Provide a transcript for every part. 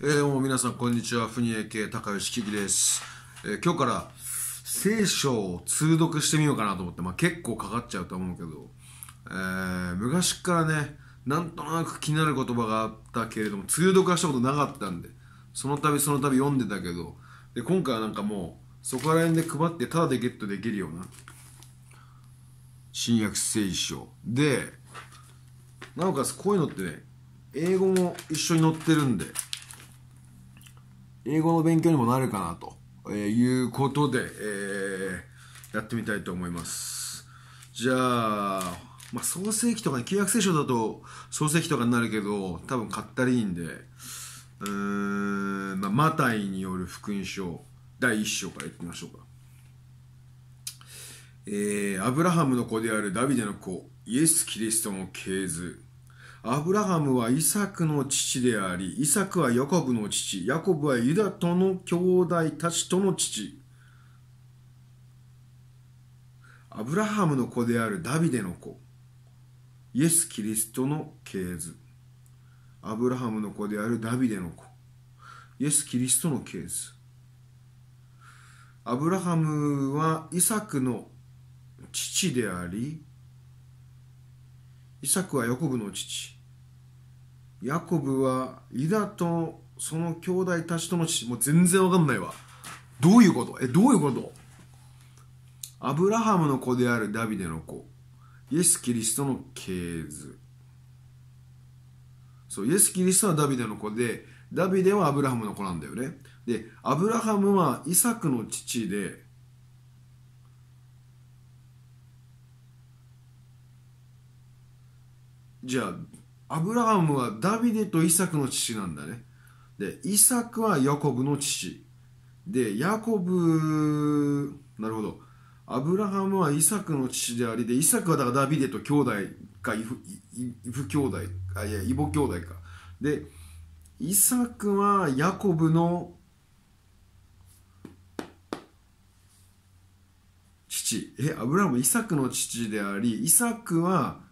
えー、どうも皆さんこんにちは国江系高吉喜です、えー、今日から聖書を通読してみようかなと思って、まあ、結構かかっちゃうと思うけど、えー、昔からねなんとなく気になる言葉があったけれども通読はしたことなかったんでその度その度読んでたけどで今回はなんかもうそこら辺で配ってただでゲットできるような新約聖書でなおかつこういうのってね英語も一緒に載ってるんで英語の勉強にもなるかなということで、えー、やってみたいと思います。じゃあ、まあ、創世記とか、ね、旧約聖書だと創世記とかになるけど、多分買ったりいいんで、うーん、まあ、マタイによる福音書、第1章からいってみましょうか。えー、アブラハムの子であるダビデの子、イエス・キリストの系図。アブラハムはイサクの父であり、イサクはヤコブの父、ヤコブはユダとの兄弟たちとの父。アブラハムの子であるダビデの子。イエス・キリストの系図。アブラハムの子であるダビデの子。イエス・キリストの系図。アブラハムはイサクの父であり、イサクはヤコブの父ヤコブはリダとその兄弟たちとの父もう全然わかんないわどういうことえどういうことアブラハムの子であるダビデの子イエス・キリストの系図そうイエス・キリストはダビデの子でダビデはアブラハムの子なんだよねでアブラハムはイサクの父でじゃあアブラハムはダビデとイサクの父なんだねでイサクはヤコブの父でヤコブなるほどアブラハムはイサクの父でありでイサクはだからダビデと兄弟かイフイフ兄弟あいやイボ兄弟かでイサクはヤコブの父えアブラハムイサクの父でありイサクは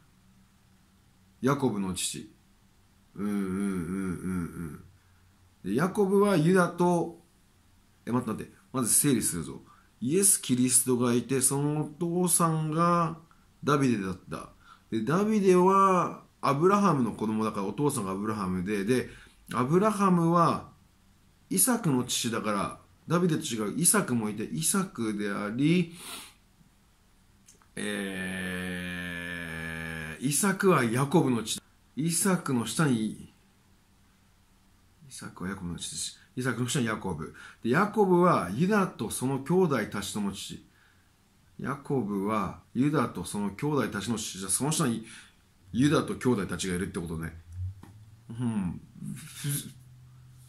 ヤコブの父うんうんうんうんうんヤコブはユダとえ待って待ってまず整理するぞイエス・キリストがいてそのお父さんがダビデだったでダビデはアブラハムの子供だからお父さんがアブラハムででアブラハムはイサクの父だからダビデと違うイサクもいてイサクでありえーイサクはヤコブの血。イサクの下に、イサクはヤコブの血です。イサクの下にヤコブ。で、ヤコブはユダとその兄弟たちの血。ヤコブはユダとその兄弟たちの血。じゃその下にユダと兄弟たちがいるってことね。うん。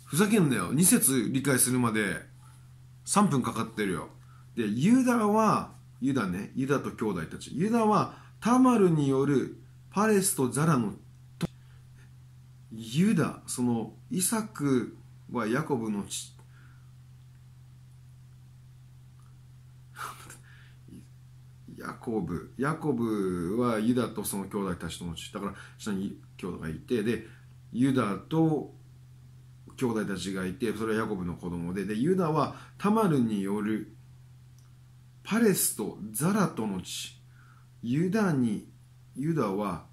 ふざけんなよ。2節理解するまで3分かかってるよ。で、ユダは、ユダね、ユダと兄弟たち。ユダはタマルによるパレスとザラのユダそのイサクはヤコブの父ヤコブヤコブはユダとその兄弟たちとの父だから下に兄弟がいてでユダと兄弟たちがいてそれはヤコブの子供ででユダはタマルによるパレスとザラとの父ユダにユダは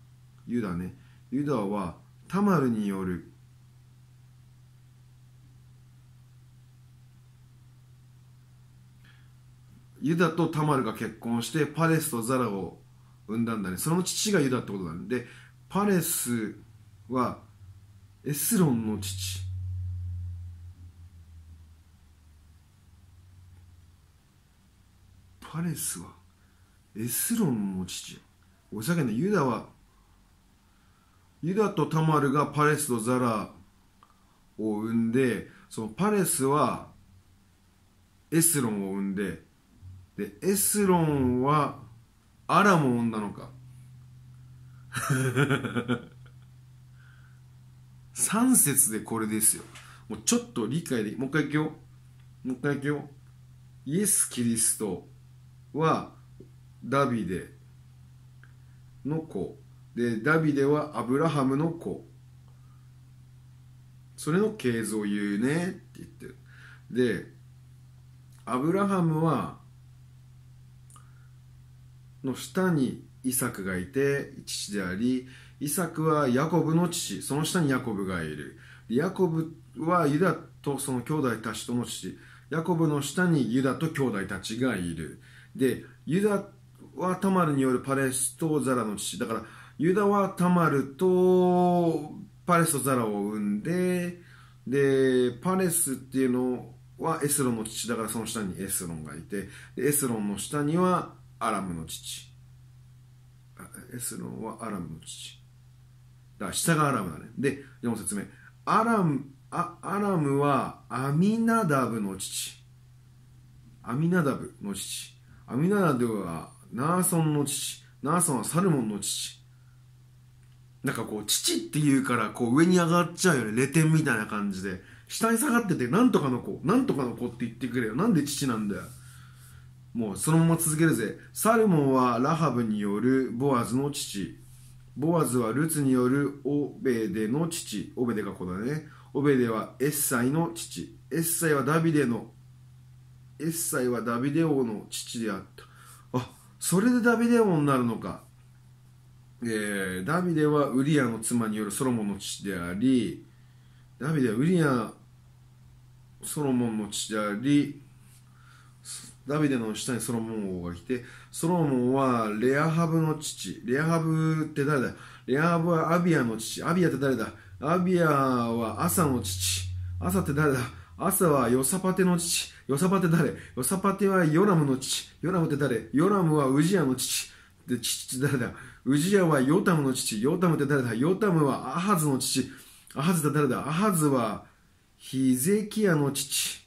ユダねユダはタマルによるユダとタマルが結婚してパレスとザラを産んだんだねその父がユダってことなんでパレスはエスロンの父パレスはエスロンの父おさげのユダはユダとタマルがパレスとザラを生んでそのパレスはエスロンを生んででエスロンはアラムを生んだのか3 節でこれですよもうちょっと理解でもう一回いくよもう一回いくよイエス・キリストはダビデの子でダビデはアブラハムの子それの系図を言うねって言ってるでアブラハムはの下にイサクがいて父でありイサクはヤコブの父その下にヤコブがいるヤコブはユダとその兄弟たちとの父ヤコブの下にユダと兄弟たちがいるでユダはタマルによるパレスとザラの父だからユダはタマルとパレスとザラを生んででパレスっていうのはエスロンの父だからその下にエスロンがいてエスロンの下にはアラムの父エスロンはアラムの父だから下がアラムだねで4説目アラムアアラムはアミナダブの父アミナダブの父アミナダブはナーソンの父ナーソンはサルモンの父なんかこう父って言うからこう上に上がっちゃうよねレテンみたいな感じで下に下がっててなんとかの子なんとかの子って言ってくれよなんで父なんだよもうそのまま続けるぜサルモンはラハブによるボアズの父ボアズはルツによるオベデの父オベデが子だねオベデはエッサイの父エッサイはダビデのエッサイはダビデ王の父であったあそれでダビデ王になるのか、えー、ダビデはウリアの妻によるソロモンの父でありダビデはウリアソロモンの父でありダビデの下にソロモン王が来てソロモンはレアハブの父レアハブって誰だレアハブはアビアの父アビアって誰だアビアは朝の父朝って誰だ朝はヨサパテの父。ヨサパテ誰ヨサパテはヨラムの父。ヨラムって誰ヨラムはウジヤの父。で、父って誰だウジヤはヨタムの父。ヨタムって誰だヨタムはアハズの父。アハズって誰だアハズはヒゼキヤの父。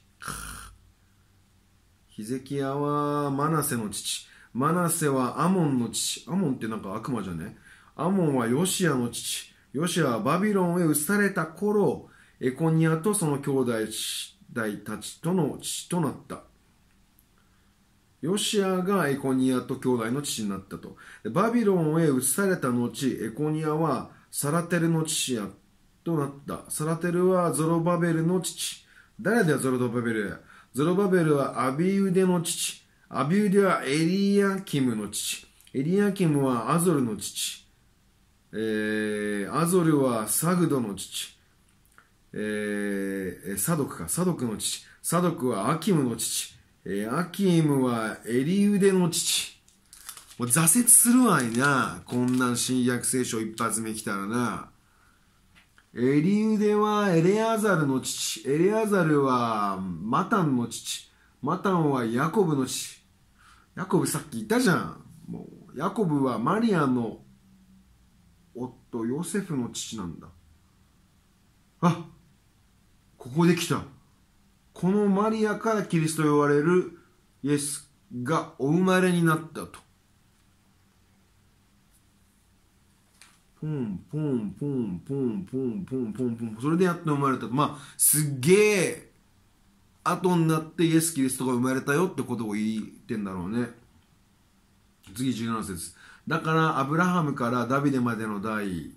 ヒゼキヤはマナセの父。マナセはアモンの父。アモンってなんか悪魔じゃねアモンはヨシアの父。ヨシアはバビロンへ移された頃、エコニアとその兄弟たちとの父となった。ヨシアがエコニアと兄弟の父になったと。バビロンへ移された後、エコニアはサラテルの父やとなった。サラテルはゾロバベルの父。誰だよ、ゾロバベル。ゾロバベルはアビウデの父。アビウデはエリアキムの父。エリアキムはアゾルの父。えー、アゾルはサグドの父。えー、サドクか、サドクの父。サドクはアキムの父。えー、アキムはエリウデの父。もう挫折するわいな。こんなん新約聖書一発目来たらな。エリウデはエレアザルの父。エレアザルはマタンの父。マタンはヤコブの父。ヤコブさっき言ったじゃん。もう、ヤコブはマリアの夫、ヨセフの父なんだ。あっここで来たこのマリアからキリストと呼ばれるイエスがお生まれになったとポンポンポンポンポンポンポンポンそれでやって生まれたまあすげえ後になってイエス・キリストが生まれたよってことを言ってんだろうね次17節だからアブラハムからダビデまでの代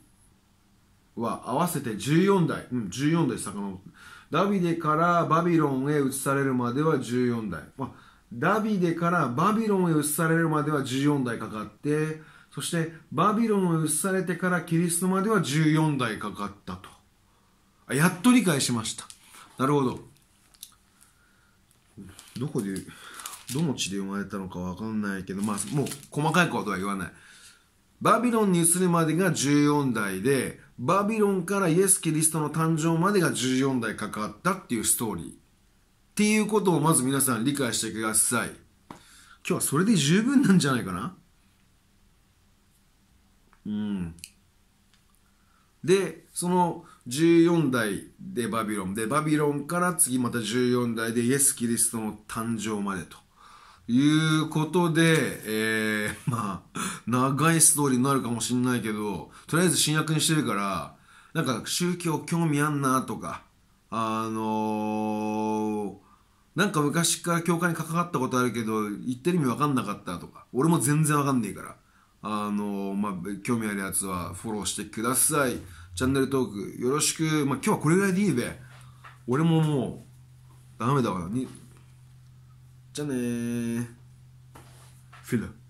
は合わせて14代、うん、14代遡ってダビデからバビロンへ移されるまでは14代、まあ、ダビデからバビロンへ移されるまでは14代かかってそしてバビロンを移されてからキリストまでは14代かかったとあやっと理解しましたなるほどどこでどの地で生まれたのか分かんないけどまあもう細かいことは言わないバビロンに移るまでが14代で、バビロンからイエス・キリストの誕生までが14代かかったっていうストーリー。っていうことをまず皆さん理解してください。今日はそれで十分なんじゃないかなうん。で、その14代でバビロンで、バビロンから次また14代でイエス・キリストの誕生までと。いうことで、えー、まあ、長いストーリーになるかもしんないけど、とりあえず新約にしてるから、なんか宗教興味あんなとか、あのー、なんか昔から教会に関わったことあるけど、言ってる意味わかんなかったとか、俺も全然わかんねえから、あのー、まあ、興味あるやつはフォローしてください。チャンネル登録よろしく。まあ、今日はこれぐらいでいいべ。俺ももう、ダメだわ。じゃあねー。フィル。